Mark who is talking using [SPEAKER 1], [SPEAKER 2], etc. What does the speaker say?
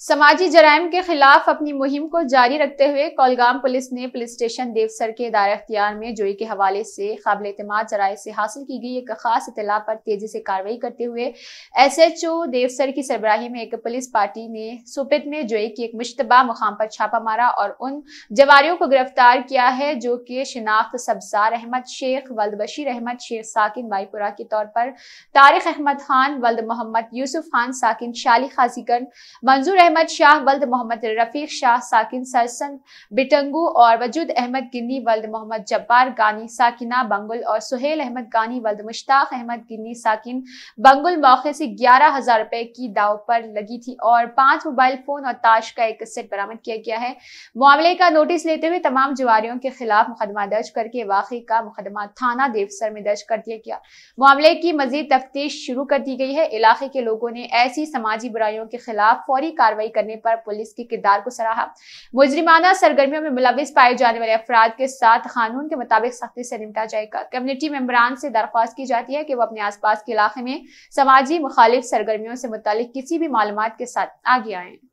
[SPEAKER 1] समाजी जराइम के खिलाफ अपनी मुहिम को जारी रखते हुए कोलगाम पुलिस ने पुलिस स्टेशन देवसर के दायरा अख्तियार में जोई के हवाले से काबिल अतमाद जराये से हासिल की गई एक खास इतला पर तेजी से कार्रवाई करते हुए एस एच ओ देवसर की सरबराही में एक पुलिस पार्टी ने सुपित में जोई की एक मुशतबा मुकाम पर छापा मारा और उन जवारियों को गिरफ्तार किया है जो कि शिनाख्त सब्जार अहमद शेख वल्द बशीर अहमद शेख साकिन बाईपुरा के तौर पर तारिक अहमद खान वल्द मोहम्मद यूसुफ खान साकिन शाली खासीकर मंजूर अहमद शाह वल्द मोहम्मद रफीक शाह साकिन सरसन बिटंगू और वजूद अहमद गिन्नी वल्द मोहम्मद जब्बार गानी साकिना बंगुल और सुहेल अहमद गानी वल्द मुश्ताक अहमद गिन्नी साकिन बंगुल मौके से ग्यारह हजार रुपए की दाव पर लगी थी और पांच मोबाइल फोन और ताश का एक सेट बरामद किया गया है मामले का नोटिस लेते हुए तमाम जवारियों के खिलाफ मुकदमा दर्ज करके वाकई का मुकदमा थाना देवसर में दर्ज कर दिया गया मामले की मजीद तफ्तीश शुरू कर दी गई है इलाके के लोगों ने ऐसी समाजी बुराइयों के खिलाफ फौरी कार्रवाई कार्रवाई करने पर पुलिस के किरदार को सराहा मुजरिमाना सरगर्मियों में मुलविस पाए जाने वाले अफराद के साथ कानून के मुताबिक सख्ती से निपटा जाएगा कम्युनिटी मेम्बरान से दरख्वास्त की जाती है कि वो अपने आसपास के इलाके में समाजी मुखालिफ सरगर्मियों से मुतल किसी भी मालूम के साथ आगे आएँ